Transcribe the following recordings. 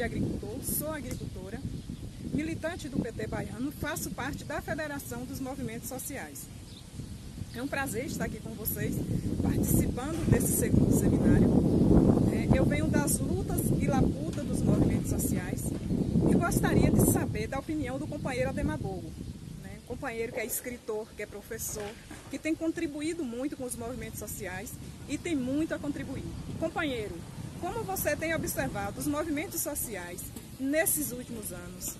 de agricultor, sou agricultora, militante do PT baiano, faço parte da Federação dos Movimentos Sociais. É um prazer estar aqui com vocês, participando desse segundo seminário. É, eu venho das lutas e labuta dos movimentos sociais e gostaria de saber da opinião do companheiro Ademabogo, né? companheiro que é escritor, que é professor, que tem contribuído muito com os movimentos sociais e tem muito a contribuir. Companheiro, como você tem observado os movimentos sociais nesses últimos anos?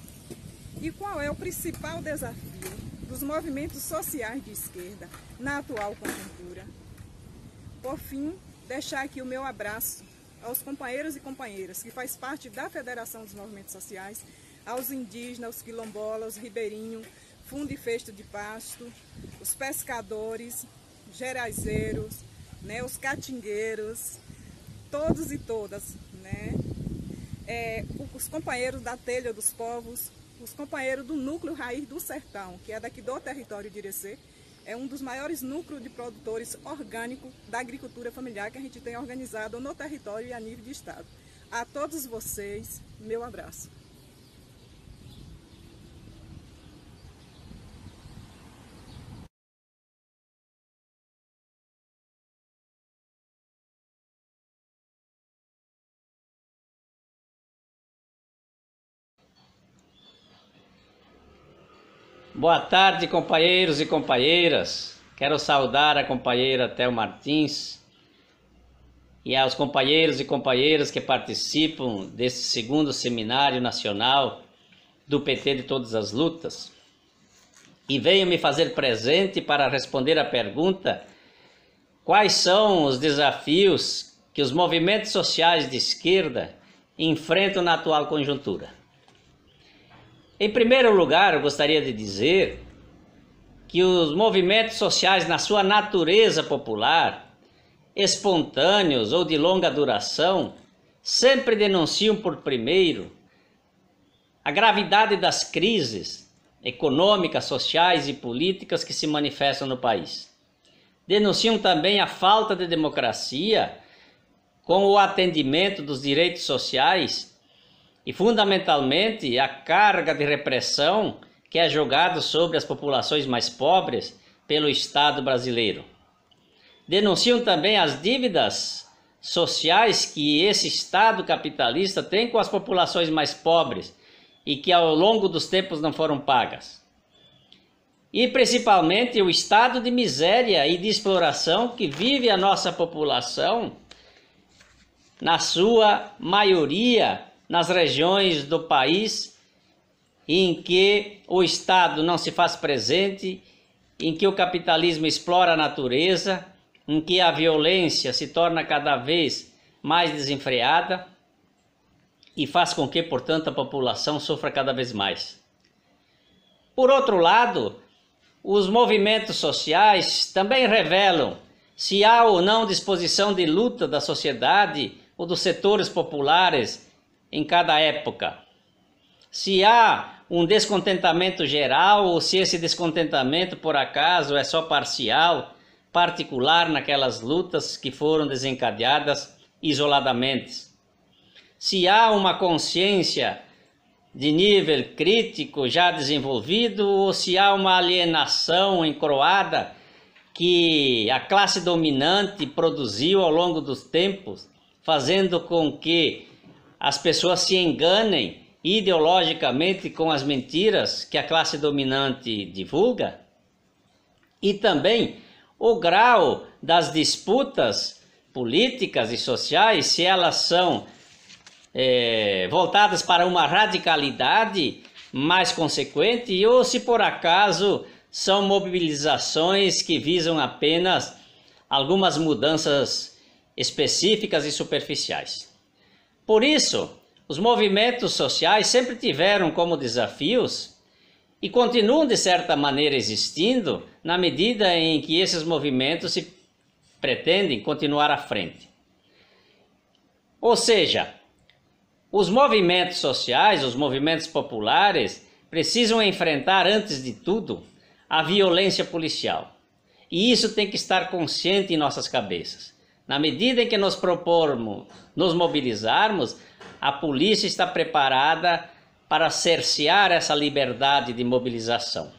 E qual é o principal desafio dos movimentos sociais de esquerda na atual conjuntura? Por fim, deixar aqui o meu abraço aos companheiros e companheiras que faz parte da Federação dos Movimentos Sociais, aos indígenas, os quilombolas, os ribeirinhos, fundo e festo de pasto, os pescadores, geraizeiros, né, os catingueiros, todos e todas, né? É, os companheiros da Telha dos Povos, os companheiros do Núcleo Raiz do Sertão, que é daqui do território de Irecê, é um dos maiores núcleos de produtores orgânicos da agricultura familiar que a gente tem organizado no território e a nível de estado. A todos vocês, meu abraço. Boa tarde, companheiros e companheiras. Quero saudar a companheira Théo Martins e aos companheiros e companheiras que participam desse segundo seminário nacional do PT de Todas as Lutas. E venho me fazer presente para responder à pergunta: quais são os desafios que os movimentos sociais de esquerda enfrentam na atual conjuntura? Em primeiro lugar, eu gostaria de dizer que os movimentos sociais, na sua natureza popular, espontâneos ou de longa duração, sempre denunciam por primeiro a gravidade das crises econômicas, sociais e políticas que se manifestam no país. Denunciam também a falta de democracia com o atendimento dos direitos sociais e fundamentalmente a carga de repressão que é jogada sobre as populações mais pobres pelo Estado brasileiro. Denunciam também as dívidas sociais que esse Estado capitalista tem com as populações mais pobres e que ao longo dos tempos não foram pagas. E principalmente o estado de miséria e de exploração que vive a nossa população, na sua maioria nas regiões do país em que o Estado não se faz presente, em que o capitalismo explora a natureza, em que a violência se torna cada vez mais desenfreada e faz com que, portanto, a população sofra cada vez mais. Por outro lado, os movimentos sociais também revelam se há ou não disposição de luta da sociedade ou dos setores populares em cada época. Se há um descontentamento geral ou se esse descontentamento por acaso é só parcial, particular naquelas lutas que foram desencadeadas isoladamente. Se há uma consciência de nível crítico já desenvolvido ou se há uma alienação encroada que a classe dominante produziu ao longo dos tempos, fazendo com que as pessoas se enganem ideologicamente com as mentiras que a classe dominante divulga, e também o grau das disputas políticas e sociais, se elas são é, voltadas para uma radicalidade mais consequente, ou se por acaso são mobilizações que visam apenas algumas mudanças específicas e superficiais. Por isso, os movimentos sociais sempre tiveram como desafios e continuam de certa maneira existindo na medida em que esses movimentos se pretendem continuar à frente. Ou seja, os movimentos sociais, os movimentos populares, precisam enfrentar, antes de tudo, a violência policial. E isso tem que estar consciente em nossas cabeças. Na medida em que nos propormos, nos mobilizarmos, a polícia está preparada para cercear essa liberdade de mobilização.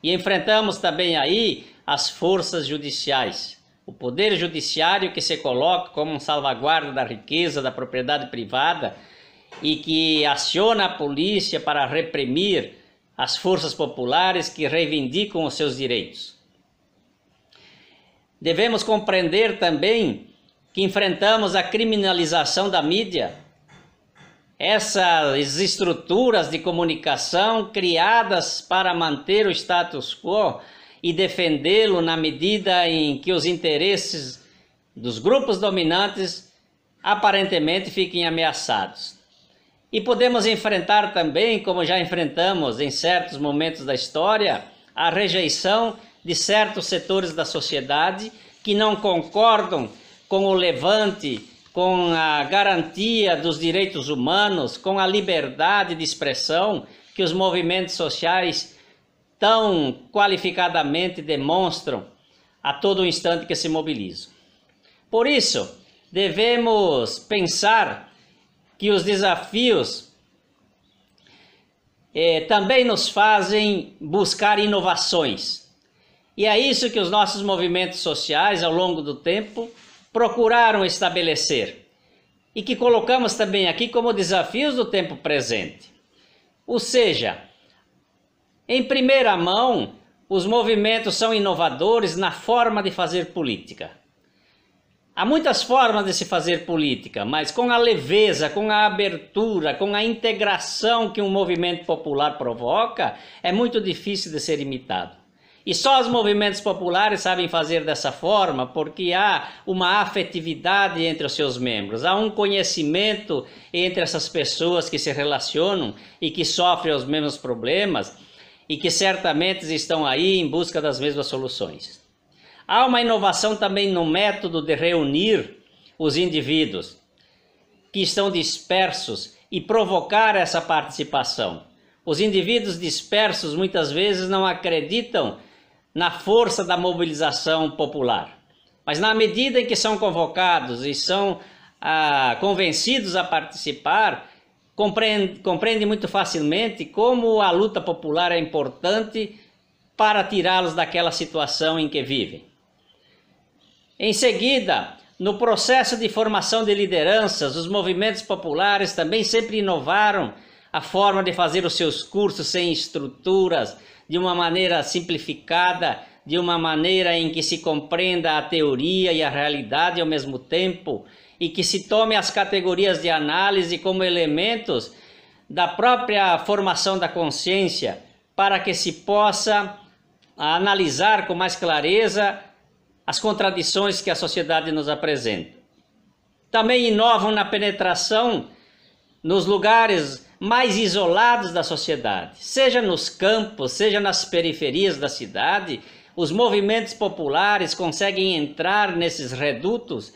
E enfrentamos também aí as forças judiciais, o poder judiciário que se coloca como um salvaguarda da riqueza, da propriedade privada e que aciona a polícia para reprimir as forças populares que reivindicam os seus direitos. Devemos compreender também que enfrentamos a criminalização da mídia. Essas estruturas de comunicação criadas para manter o status quo e defendê-lo na medida em que os interesses dos grupos dominantes aparentemente fiquem ameaçados. E podemos enfrentar também, como já enfrentamos em certos momentos da história, a rejeição de certos setores da sociedade que não concordam com o levante, com a garantia dos direitos humanos, com a liberdade de expressão que os movimentos sociais tão qualificadamente demonstram a todo instante que se mobilizam. Por isso, devemos pensar que os desafios eh, também nos fazem buscar inovações e é isso que os nossos movimentos sociais, ao longo do tempo, procuraram estabelecer e que colocamos também aqui como desafios do tempo presente. Ou seja, em primeira mão, os movimentos são inovadores na forma de fazer política. Há muitas formas de se fazer política, mas com a leveza, com a abertura, com a integração que um movimento popular provoca, é muito difícil de ser imitado. E só os movimentos populares sabem fazer dessa forma, porque há uma afetividade entre os seus membros, há um conhecimento entre essas pessoas que se relacionam e que sofrem os mesmos problemas e que certamente estão aí em busca das mesmas soluções. Há uma inovação também no método de reunir os indivíduos que estão dispersos e provocar essa participação. Os indivíduos dispersos muitas vezes não acreditam na força da mobilização popular. Mas na medida em que são convocados e são ah, convencidos a participar, compreendem compreende muito facilmente como a luta popular é importante para tirá-los daquela situação em que vivem. Em seguida, no processo de formação de lideranças, os movimentos populares também sempre inovaram a forma de fazer os seus cursos sem estruturas, de uma maneira simplificada, de uma maneira em que se compreenda a teoria e a realidade ao mesmo tempo, e que se tome as categorias de análise como elementos da própria formação da consciência, para que se possa analisar com mais clareza as contradições que a sociedade nos apresenta. Também inovam na penetração nos lugares mais isolados da sociedade, seja nos campos, seja nas periferias da cidade, os movimentos populares conseguem entrar nesses redutos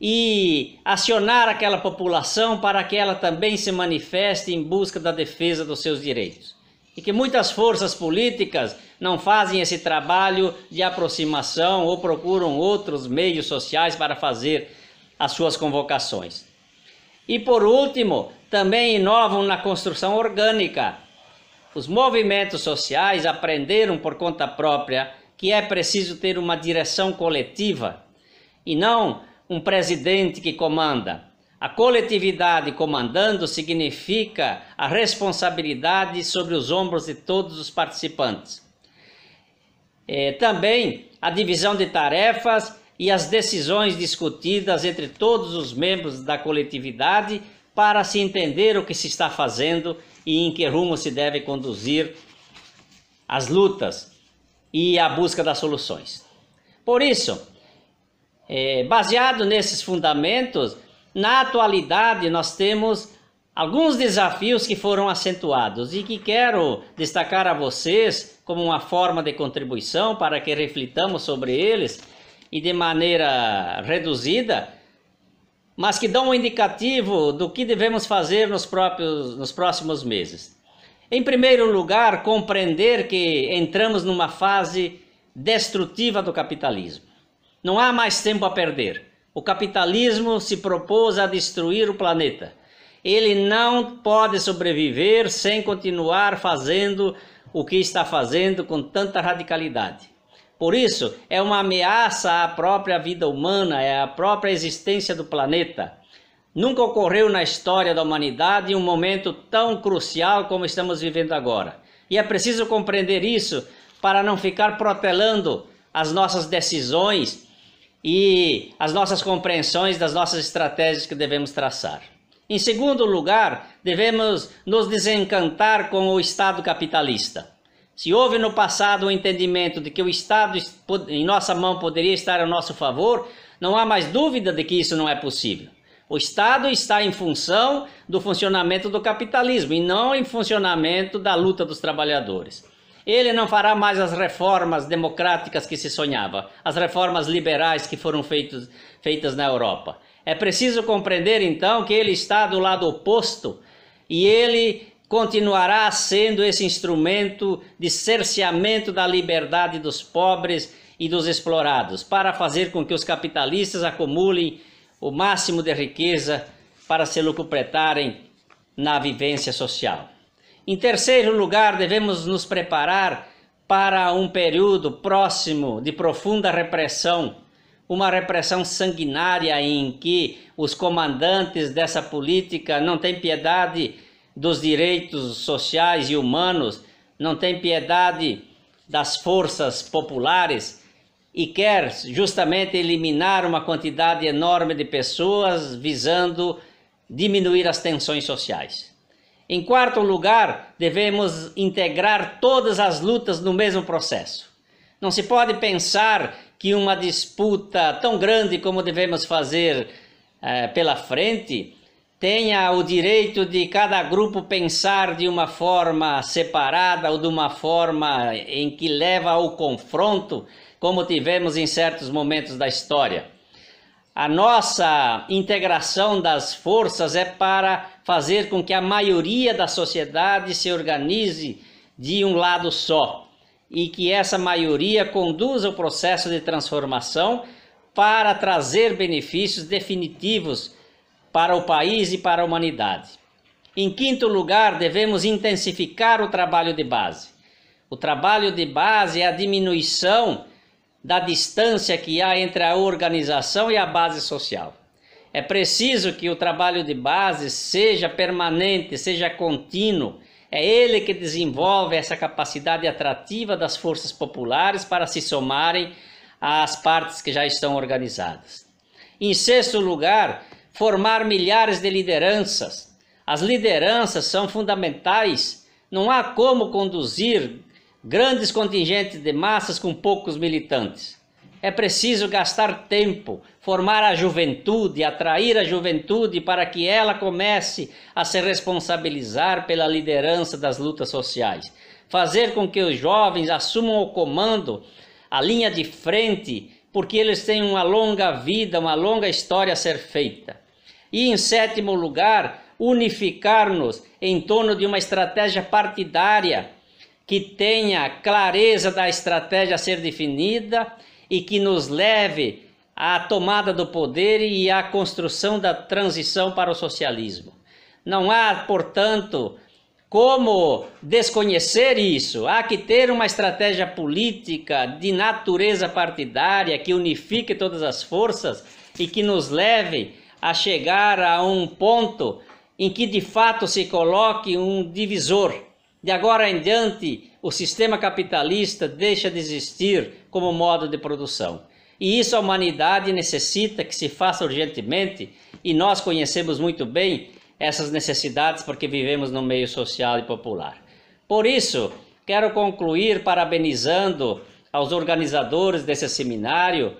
e acionar aquela população para que ela também se manifeste em busca da defesa dos seus direitos. E que muitas forças políticas não fazem esse trabalho de aproximação ou procuram outros meios sociais para fazer as suas convocações. E por último, também inovam na construção orgânica. Os movimentos sociais aprenderam por conta própria que é preciso ter uma direção coletiva e não um presidente que comanda. A coletividade comandando significa a responsabilidade sobre os ombros de todos os participantes. É, também a divisão de tarefas e as decisões discutidas entre todos os membros da coletividade para se entender o que se está fazendo e em que rumo se deve conduzir as lutas e a busca das soluções. Por isso, é, baseado nesses fundamentos, na atualidade nós temos alguns desafios que foram acentuados e que quero destacar a vocês como uma forma de contribuição para que reflitamos sobre eles e de maneira reduzida, mas que dão um indicativo do que devemos fazer nos, próprios, nos próximos meses. Em primeiro lugar, compreender que entramos numa fase destrutiva do capitalismo. Não há mais tempo a perder. O capitalismo se propôs a destruir o planeta. Ele não pode sobreviver sem continuar fazendo o que está fazendo com tanta radicalidade. Por isso, é uma ameaça à própria vida humana, é à própria existência do planeta. Nunca ocorreu na história da humanidade um momento tão crucial como estamos vivendo agora. E é preciso compreender isso para não ficar protelando as nossas decisões e as nossas compreensões das nossas estratégias que devemos traçar. Em segundo lugar, devemos nos desencantar com o Estado capitalista. Se houve no passado o um entendimento de que o Estado em nossa mão poderia estar a nosso favor, não há mais dúvida de que isso não é possível. O Estado está em função do funcionamento do capitalismo e não em funcionamento da luta dos trabalhadores. Ele não fará mais as reformas democráticas que se sonhava, as reformas liberais que foram feitos, feitas na Europa. É preciso compreender então que ele está do lado oposto e ele continuará sendo esse instrumento de cerceamento da liberdade dos pobres e dos explorados, para fazer com que os capitalistas acumulem o máximo de riqueza para se lucretarem na vivência social. Em terceiro lugar, devemos nos preparar para um período próximo de profunda repressão, uma repressão sanguinária em que os comandantes dessa política não têm piedade dos direitos sociais e humanos, não tem piedade das forças populares e quer justamente eliminar uma quantidade enorme de pessoas visando diminuir as tensões sociais. Em quarto lugar, devemos integrar todas as lutas no mesmo processo. Não se pode pensar que uma disputa tão grande como devemos fazer eh, pela frente tenha o direito de cada grupo pensar de uma forma separada ou de uma forma em que leva ao confronto, como tivemos em certos momentos da história. A nossa integração das forças é para fazer com que a maioria da sociedade se organize de um lado só e que essa maioria conduza o processo de transformação para trazer benefícios definitivos para o país e para a humanidade. Em quinto lugar, devemos intensificar o trabalho de base. O trabalho de base é a diminuição da distância que há entre a organização e a base social. É preciso que o trabalho de base seja permanente, seja contínuo. É ele que desenvolve essa capacidade atrativa das forças populares para se somarem às partes que já estão organizadas. Em sexto lugar, formar milhares de lideranças. As lideranças são fundamentais. Não há como conduzir grandes contingentes de massas com poucos militantes. É preciso gastar tempo, formar a juventude, atrair a juventude para que ela comece a se responsabilizar pela liderança das lutas sociais. Fazer com que os jovens assumam o comando, a linha de frente, porque eles têm uma longa vida, uma longa história a ser feita. E, em sétimo lugar, unificar-nos em torno de uma estratégia partidária que tenha clareza da estratégia a ser definida e que nos leve à tomada do poder e à construção da transição para o socialismo. Não há, portanto, como desconhecer isso? Há que ter uma estratégia política de natureza partidária que unifique todas as forças e que nos leve a chegar a um ponto em que de fato se coloque um divisor. De agora em diante, o sistema capitalista deixa de existir como modo de produção. E isso a humanidade necessita que se faça urgentemente, e nós conhecemos muito bem essas necessidades porque vivemos no meio social e popular. Por isso, quero concluir parabenizando aos organizadores desse seminário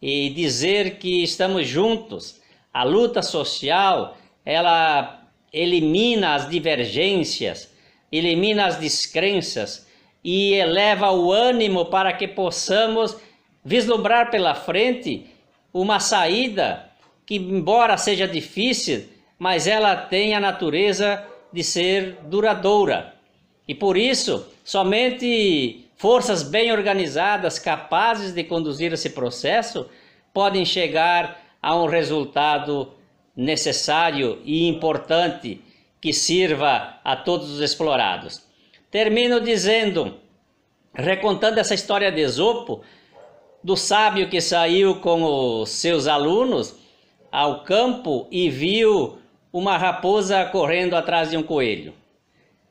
e dizer que estamos juntos a luta social, ela elimina as divergências, elimina as descrenças e eleva o ânimo para que possamos vislumbrar pela frente uma saída que, embora seja difícil, mas ela tem a natureza de ser duradoura. E por isso, somente forças bem organizadas, capazes de conduzir esse processo, podem chegar a um resultado necessário e importante que sirva a todos os explorados. Termino dizendo, recontando essa história de Esopo, do sábio que saiu com os seus alunos ao campo e viu uma raposa correndo atrás de um coelho.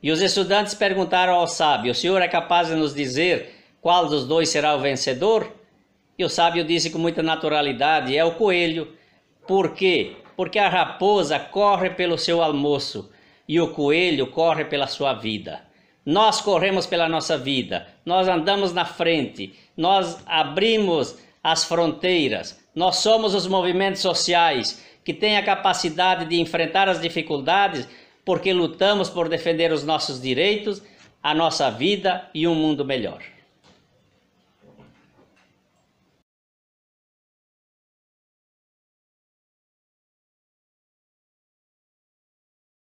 E os estudantes perguntaram ao sábio: O senhor é capaz de nos dizer qual dos dois será o vencedor? E o sábio disse com muita naturalidade: é o coelho. Por quê? Porque a raposa corre pelo seu almoço e o coelho corre pela sua vida. Nós corremos pela nossa vida, nós andamos na frente, nós abrimos as fronteiras, nós somos os movimentos sociais que têm a capacidade de enfrentar as dificuldades porque lutamos por defender os nossos direitos, a nossa vida e um mundo melhor.